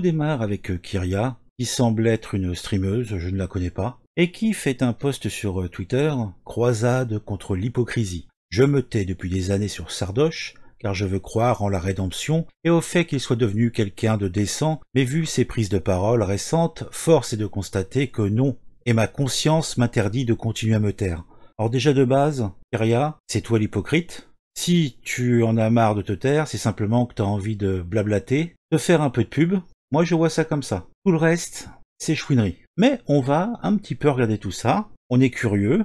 démarre avec euh, Kyria, qui semble être une streameuse, je ne la connais pas, et qui fait un post sur euh, Twitter, croisade contre l'hypocrisie. Je me tais depuis des années sur Sardoche, car je veux croire en la rédemption et au fait qu'il soit devenu quelqu'un de décent, mais vu ses prises de parole récentes, force est de constater que non, et ma conscience m'interdit de continuer à me taire. Or déjà de base, Kyria, c'est toi l'hypocrite, si tu en as marre de te taire, c'est simplement que tu as envie de blablater, de faire un peu de pub, moi, je vois ça comme ça. Tout le reste, c'est chouinerie. Mais on va un petit peu regarder tout ça. On est curieux.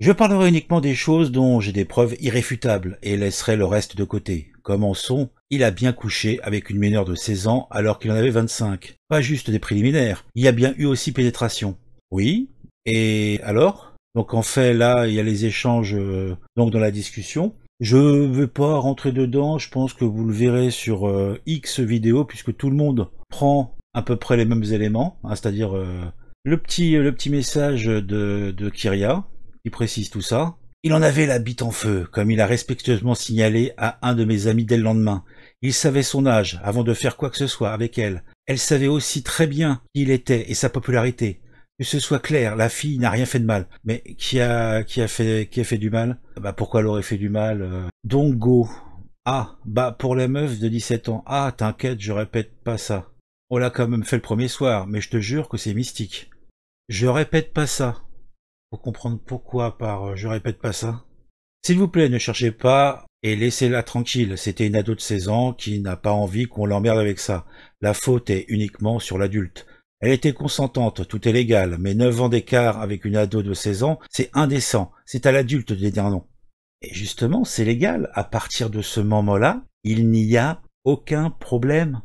Je parlerai uniquement des choses dont j'ai des preuves irréfutables et laisserai le reste de côté. Commençons. Il a bien couché avec une mineure de 16 ans alors qu'il en avait 25. Pas juste des préliminaires. Il y a bien eu aussi pénétration. Oui. Et alors Donc en fait, là, il y a les échanges euh, donc dans la discussion. Je ne vais pas rentrer dedans. Je pense que vous le verrez sur euh, X vidéo puisque tout le monde prend à peu près les mêmes éléments, hein, c'est-à-dire euh, le, petit, le petit message de, de Kyria, qui précise tout ça. Il en avait la bite en feu, comme il a respectueusement signalé à un de mes amis dès le lendemain. Il savait son âge avant de faire quoi que ce soit avec elle. Elle savait aussi très bien qui il était et sa popularité. Que ce soit clair, la fille n'a rien fait de mal. Mais qui a, qui a, fait, qui a fait du mal Bah pourquoi elle aurait fait du mal euh? Dongo. Ah, bah pour les meufs de 17 ans. Ah, t'inquiète, je répète pas ça. On l'a quand même fait le premier soir, mais je te jure que c'est mystique. Je répète pas ça. Faut comprendre pourquoi par euh, je répète pas ça. S'il vous plaît, ne cherchez pas et laissez-la tranquille. C'était une ado de 16 ans qui n'a pas envie qu'on l'emmerde avec ça. La faute est uniquement sur l'adulte. Elle était consentante, tout est légal, mais 9 ans d'écart avec une ado de 16 ans, c'est indécent. C'est à l'adulte de dire non. Et justement, c'est légal. À partir de ce moment-là, il n'y a aucun problème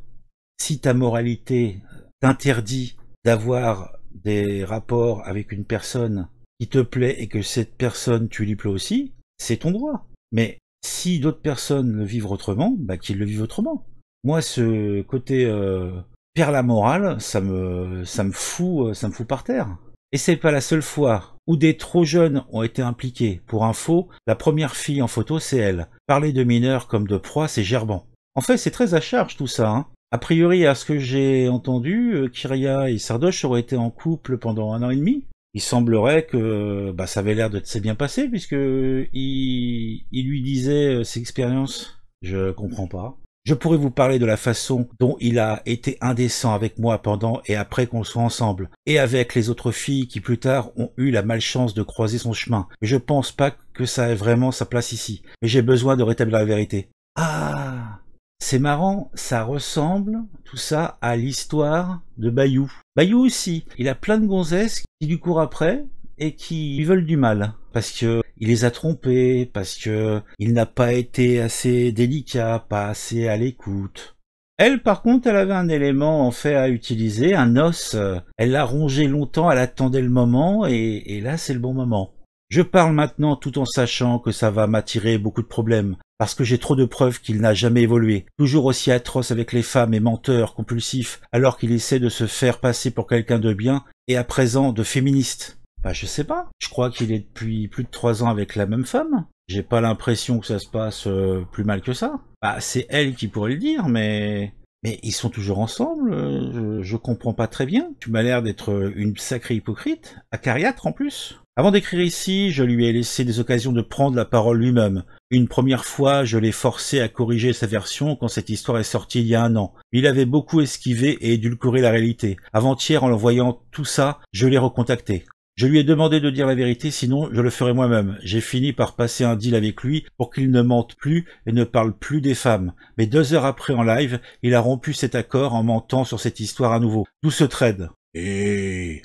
si ta moralité t'interdit d'avoir des rapports avec une personne qui te plaît et que cette personne tu lui plais aussi, c'est ton droit. Mais si d'autres personnes le vivent autrement, bah qu'ils le vivent autrement. Moi, ce côté euh, perd la morale, ça me, ça me fout, euh, ça me fout par terre. Et c'est pas la seule fois où des trop jeunes ont été impliqués. Pour info, la première fille en photo, c'est elle. Parler de mineurs comme de proie, c'est gerbant. En fait, c'est très à charge tout ça. Hein. A priori, à ce que j'ai entendu, euh, Kyria et Sardoche auraient été en couple pendant un an et demi. Il semblerait que bah, ça avait l'air de s'être bien passé, puisque euh, il, lui disait euh, ses expériences. Je comprends pas. Je pourrais vous parler de la façon dont il a été indécent avec moi pendant et après qu'on soit ensemble, et avec les autres filles qui plus tard ont eu la malchance de croiser son chemin. Mais je pense pas que ça ait vraiment sa place ici. Mais j'ai besoin de rétablir la vérité. Ah c'est marrant, ça ressemble tout ça à l'histoire de Bayou. Bayou aussi, il a plein de gonzesses qui lui courent après et qui lui veulent du mal parce que il les a trompés, parce que il n'a pas été assez délicat, pas assez à l'écoute. Elle, par contre, elle avait un élément en fait à utiliser, un os. Elle l'a rongé longtemps, elle attendait le moment, et, et là, c'est le bon moment. Je parle maintenant tout en sachant que ça va m'attirer beaucoup de problèmes parce que j'ai trop de preuves qu'il n'a jamais évolué, toujours aussi atroce avec les femmes et menteur, compulsif, alors qu'il essaie de se faire passer pour quelqu'un de bien, et à présent de féministe. Bah je sais pas, je crois qu'il est depuis plus de trois ans avec la même femme. J'ai pas l'impression que ça se passe euh, plus mal que ça. Bah c'est elle qui pourrait le dire, mais... Mais ils sont toujours ensemble, euh, je, je comprends pas très bien. Tu m'as l'air d'être euh, une sacrée hypocrite, acariâtre en plus. Avant d'écrire ici, je lui ai laissé des occasions de prendre la parole lui-même. Une première fois, je l'ai forcé à corriger sa version quand cette histoire est sortie il y a un an. Il avait beaucoup esquivé et édulcoré la réalité. Avant-hier, en l'envoyant tout ça, je l'ai recontacté. Je lui ai demandé de dire la vérité, sinon je le ferai moi-même. J'ai fini par passer un deal avec lui pour qu'il ne mente plus et ne parle plus des femmes. Mais deux heures après en live, il a rompu cet accord en mentant sur cette histoire à nouveau. D'où se trade. Et eh,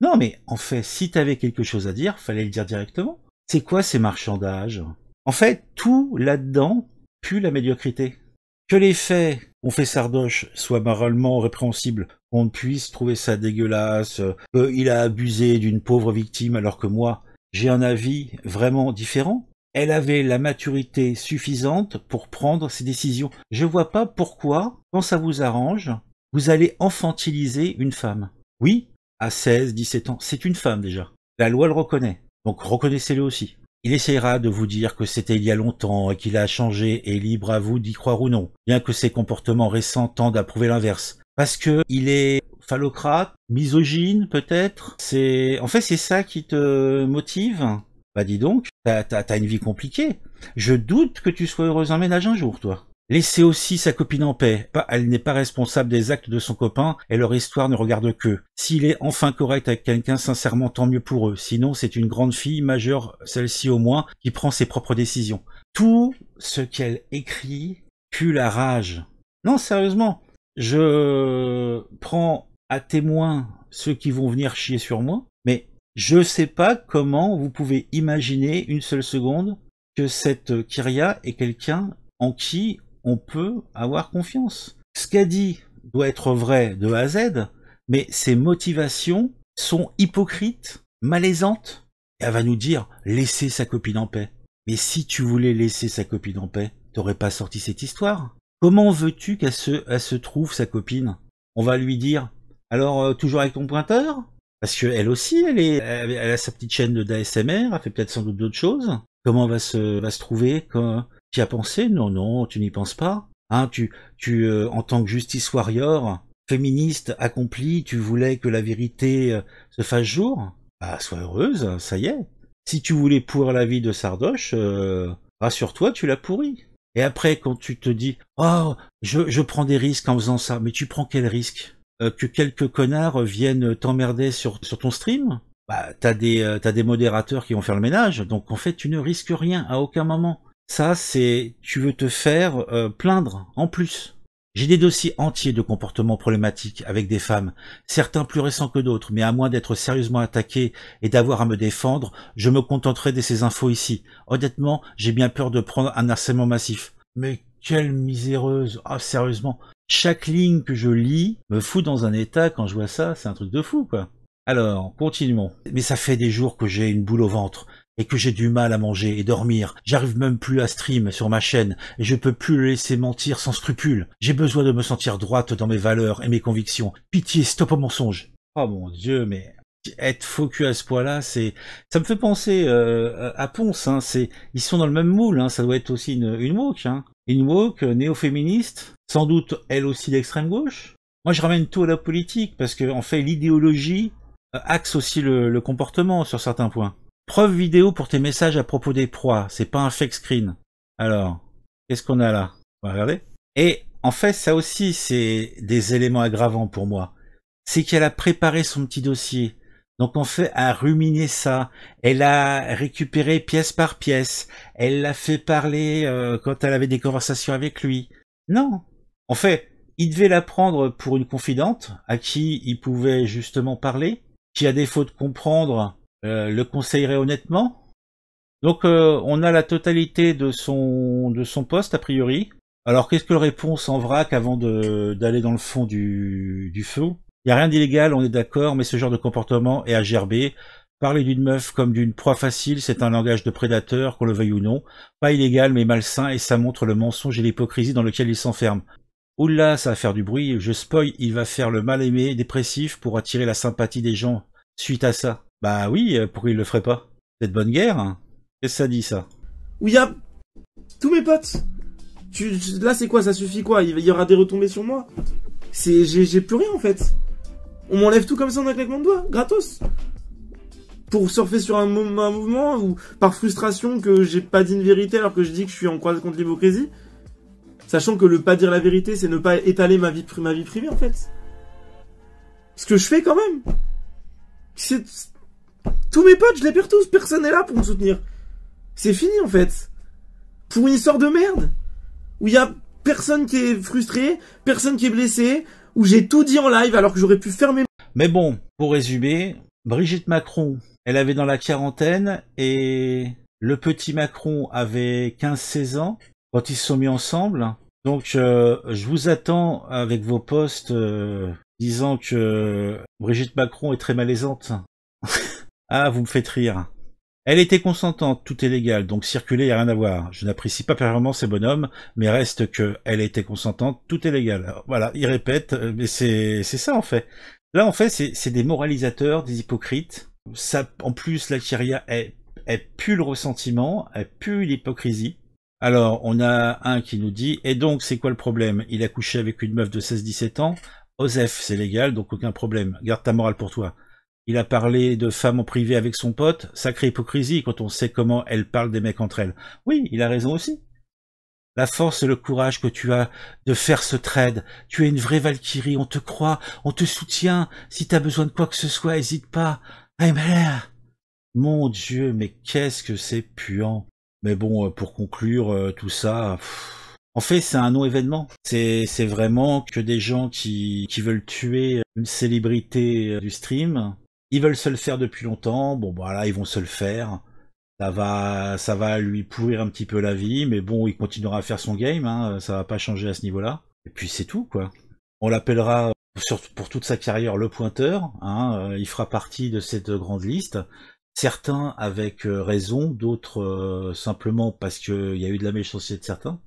non, mais en fait, si t'avais quelque chose à dire, fallait le dire directement. C'est quoi ces marchandages En fait, tout là-dedans pue la médiocrité. Que les faits on fait sardoche soit moralement répréhensible, qu'on puisse trouver ça dégueulasse, qu'il euh, euh, a abusé d'une pauvre victime alors que moi, j'ai un avis vraiment différent. Elle avait la maturité suffisante pour prendre ses décisions. Je vois pas pourquoi, quand ça vous arrange, vous allez infantiliser une femme. Oui, à 16, 17 ans, c'est une femme déjà. La loi le reconnaît. Donc reconnaissez-le aussi. Il essayera de vous dire que c'était il y a longtemps et qu'il a changé et libre à vous d'y croire ou non, bien que ses comportements récents tendent à prouver l'inverse. Parce que il est phallocrate, misogyne peut-être. C'est, en fait, c'est ça qui te motive. Bah dis donc, t'as, t'as, t'as une vie compliquée. Je doute que tu sois heureuse en ménage un jour, toi. Laissez aussi sa copine en paix. Elle n'est pas responsable des actes de son copain et leur histoire ne regarde qu'eux. S'il est enfin correct avec quelqu'un, sincèrement, tant mieux pour eux. Sinon, c'est une grande fille, majeure, celle-ci au moins, qui prend ses propres décisions. Tout ce qu'elle écrit pue la rage. Non, sérieusement, je prends à témoin ceux qui vont venir chier sur moi, mais je sais pas comment vous pouvez imaginer une seule seconde que cette Kyria est quelqu'un en qui on peut avoir confiance. Ce qu'a dit doit être vrai de A à Z, mais ses motivations sont hypocrites, malaisantes. Et elle va nous dire laissez sa copine en paix. Mais si tu voulais laisser sa copine en paix, t'aurais pas sorti cette histoire. Comment veux-tu qu'elle se, trouve sa copine On va lui dire alors euh, toujours avec ton pointeur Parce que elle aussi, elle, est, elle, a sa petite chaîne de d'ASMR, elle fait peut-être sans doute d'autres choses. Comment va se, va se trouver quand, tu as pensé Non, non, tu n'y penses pas. Hein, tu, tu euh, en tant que justice warrior, féministe accompli, tu voulais que la vérité euh, se fasse jour Bah, sois heureuse, ça y est. Si tu voulais pourrir la vie de Sardoche, euh, rassure-toi, tu l'as pourri. Et après, quand tu te dis Oh, je, je, prends des risques en faisant ça, mais tu prends quel risque Que quelques connards viennent t'emmerder sur, sur ton stream bah, t'as des, t'as des modérateurs qui vont faire le ménage, donc en fait tu ne risques rien à aucun moment. Ça, c'est tu veux te faire euh, plaindre en plus. J'ai des dossiers entiers de comportements problématiques avec des femmes, certains plus récents que d'autres, mais à moins d'être sérieusement attaqué et d'avoir à me défendre, je me contenterai de ces infos ici. Honnêtement, j'ai bien peur de prendre un harcèlement massif. Mais quelle miséreuse Ah, sérieusement Chaque ligne que je lis me fout dans un état quand je vois ça, c'est un truc de fou, quoi. Alors, continuons. Mais ça fait des jours que j'ai une boule au ventre et que j'ai du mal à manger et dormir. J'arrive même plus à stream sur ma chaîne et je peux plus le laisser mentir sans scrupule. J'ai besoin de me sentir droite dans mes valeurs et mes convictions. Pitié, stop au mensonge. Oh mon dieu, mais être focus à ce point-là, c'est, ça me fait penser euh, à Ponce. Hein, c'est, ils sont dans le même moule. Hein, ça doit être aussi une, woke, hein. une woke euh, néo-féministe, sans doute elle aussi d'extrême gauche. Moi, je ramène tout à la politique parce que fait, l'idéologie euh, axe aussi le comportement sur certains points. Preuve vidéo pour tes messages à propos des proies. C'est pas un fake screen. Alors, qu'est-ce qu'on a là On va regarder. Et en fait, ça aussi, c'est des éléments aggravants pour moi. C'est qu'elle a préparé son petit dossier. Donc en fait, a ruminé ça, elle a récupéré pièce par pièce, elle l'a fait parler euh, quand elle avait des conversations avec lui. Non. En fait, il devait la prendre pour une confidente à qui il pouvait justement parler, qui a défaut de comprendre euh, le conseillerait honnêtement. Donc euh, on a la totalité de son de son poste a priori. Alors qu'est-ce que le réponse en vrac avant d'aller dans le fond du, du feu Il n'y a rien d'illégal, on est d'accord, mais ce genre de comportement est à gerber. Parler d'une meuf comme d'une proie facile, c'est un langage de prédateur, qu'on le veuille ou non. Pas illégal, mais malsain, et ça montre le mensonge et l'hypocrisie dans lequel il s'enferme. Oula, ça va faire du bruit, je spoil, il va faire le mal-aimé, dépressif, pour attirer la sympathie des gens suite à ça. Bah oui, euh, pourquoi il le ferait pas C'est bonne guerre hein. Qu'est-ce que ça dit ça Oui, a tous mes potes. Tu, là, c'est quoi Ça suffit quoi Il y aura des retombées sur moi. C'est, j'ai plus rien en fait. On m'enlève tout comme ça en un claquement de doigts, gratos. Pour surfer sur un, mouvement ou par frustration que j'ai pas dit une vérité alors que je dis que je suis en croise contre l'hypocrisie. Sachant que le pas dire la vérité, c'est ne pas étaler ma vie, ma vie privée en fait. Ce que je fais quand même. C'est tous mes potes, je les perds tous. Personne n'est là pour me soutenir. C'est fini, en fait. Pour une histoire de merde. Où il y a personne qui est frustré, personne qui est blessé, où j'ai tout dit en live alors que j'aurais pu fermer. Mais bon, pour résumer, Brigitte Macron, elle avait dans la quarantaine et le petit Macron avait 15-16 ans quand ils se sont mis ensemble. Donc euh, je vous attends avec vos postes euh, disant que Brigitte Macron est très malaisante. Ah, vous me faites rire. Elle était consentante, tout est légal, donc circuler, y a rien à voir. Je n'apprécie pas vraiment ces bonhommes, mais reste que elle était consentante, tout est légal. voilà, il répète, euh, mais c'est ça en fait. Là en fait, c'est des moralisateurs, des hypocrites. Ça, en plus, la Kyria, elle, elle pue le ressentiment, elle pue l'hypocrisie. Alors, on a un qui nous dit, et donc, c'est quoi le problème Il a couché avec une meuf de 16-17 ans, Osef, c'est légal, donc aucun problème, garde ta morale pour toi. Il a parlé de femmes en privé avec son pote. Sacrée hypocrisie quand on sait comment elle parle des mecs entre elles. Oui, il a raison aussi. La force et le courage que tu as de faire ce trade. Tu es une vraie Valkyrie, on te croit, on te soutient. Si t'as besoin de quoi que ce soit, hésite pas. Mon Dieu, mais qu'est-ce que c'est puant. Mais bon, euh, pour conclure euh, tout ça, en fait, c'est un non-événement. C'est vraiment que des gens qui, qui veulent tuer une célébrité euh, du stream ils veulent se le faire depuis longtemps. Bon, voilà, bah, ils vont se le faire. Ça va, ça va lui pourrir un petit peu la vie, mais bon, il continuera à faire son game. Hein, ça va pas changer à ce niveau-là. Et puis c'est tout, quoi. On l'appellera pour toute sa carrière le pointeur. Hein, euh, il fera partie de cette grande liste. Certains avec euh, raison, d'autres euh, simplement parce qu'il y a eu de la méchanceté de certains.